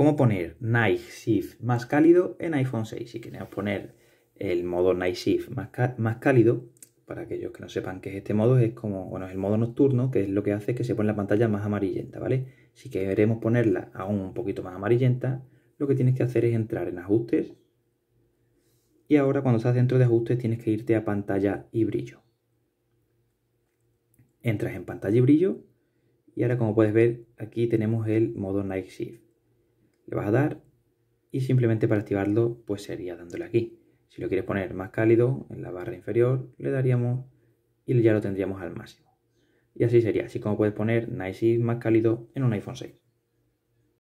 cómo poner Night Shift más cálido en iPhone 6. Si queremos poner el modo Night Shift más, cálido, para aquellos que no sepan qué es este modo, es como, bueno, es el modo nocturno, que es lo que hace que se pone la pantalla más amarillenta, ¿vale? Si queremos ponerla aún un poquito más amarillenta, lo que tienes que hacer es entrar en ajustes y ahora cuando estás dentro de ajustes tienes que irte a pantalla y brillo. Entras en pantalla y brillo y ahora como puedes ver aquí tenemos el modo Night Shift le vas a dar y simplemente para activarlo pues sería dándole aquí. Si lo quieres poner más cálido en la barra inferior le daríamos y ya lo tendríamos al máximo. Y así sería, así como puedes poner Nice más cálido en un iPhone 6.